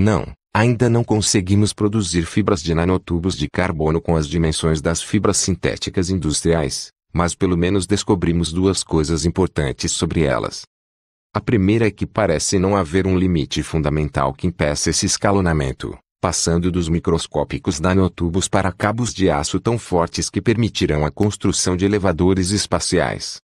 Não, ainda não conseguimos produzir fibras de nanotubos de carbono com as dimensões das fibras sintéticas industriais, mas pelo menos descobrimos duas coisas importantes sobre elas. A primeira é que parece não haver um limite fundamental que impeça esse escalonamento, passando dos microscópicos nanotubos para cabos de aço tão fortes que permitirão a construção de elevadores espaciais.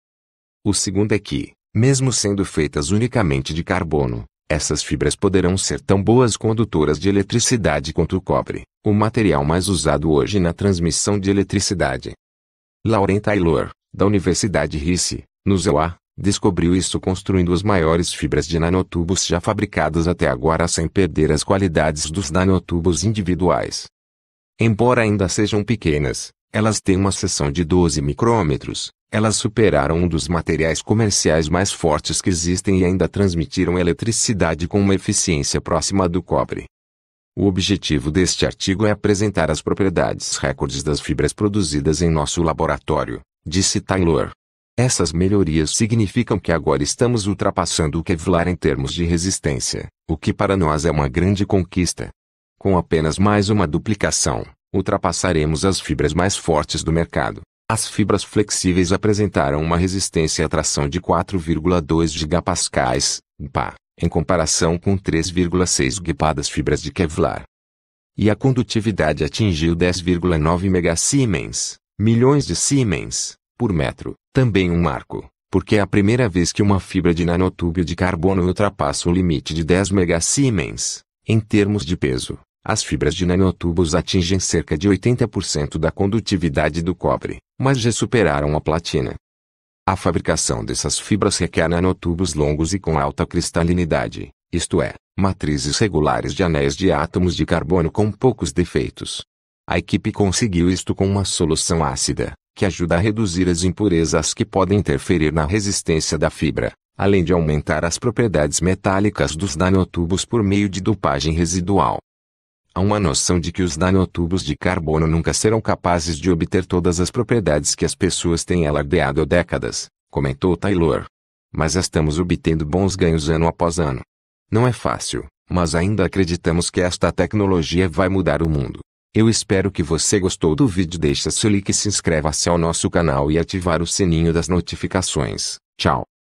O segundo é que, mesmo sendo feitas unicamente de carbono, essas fibras poderão ser tão boas condutoras de eletricidade quanto o cobre, o material mais usado hoje na transmissão de eletricidade. Lauren Taylor, da Universidade Rice, no ZEUA, descobriu isso construindo as maiores fibras de nanotubos já fabricadas até agora sem perder as qualidades dos nanotubos individuais. Embora ainda sejam pequenas, elas têm uma seção de 12 micrômetros, elas superaram um dos materiais comerciais mais fortes que existem e ainda transmitiram eletricidade com uma eficiência próxima do cobre. O objetivo deste artigo é apresentar as propriedades recordes das fibras produzidas em nosso laboratório, disse Taylor. Essas melhorias significam que agora estamos ultrapassando o Kevlar em termos de resistência, o que para nós é uma grande conquista. Com apenas mais uma duplicação, ultrapassaremos as fibras mais fortes do mercado. As fibras flexíveis apresentaram uma resistência à tração de 4,2 gigapascais, GPa, em comparação com 3,6 GPa das fibras de Kevlar. E a condutividade atingiu 10,9 megasiemens, milhões de siemens, por metro, também um marco, porque é a primeira vez que uma fibra de nanotúbio de carbono ultrapassa o limite de 10 megasiemens, em termos de peso. As fibras de nanotubos atingem cerca de 80% da condutividade do cobre, mas já superaram a platina. A fabricação dessas fibras requer nanotubos longos e com alta cristalinidade, isto é, matrizes regulares de anéis de átomos de carbono com poucos defeitos. A equipe conseguiu isto com uma solução ácida, que ajuda a reduzir as impurezas que podem interferir na resistência da fibra, além de aumentar as propriedades metálicas dos nanotubos por meio de dopagem residual. Há uma noção de que os nanotubos de carbono nunca serão capazes de obter todas as propriedades que as pessoas têm alardeado há décadas, comentou Taylor. Mas estamos obtendo bons ganhos ano após ano. Não é fácil, mas ainda acreditamos que esta tecnologia vai mudar o mundo. Eu espero que você gostou do vídeo. Deixa seu like, se inscreva-se ao nosso canal e ativar o sininho das notificações. Tchau.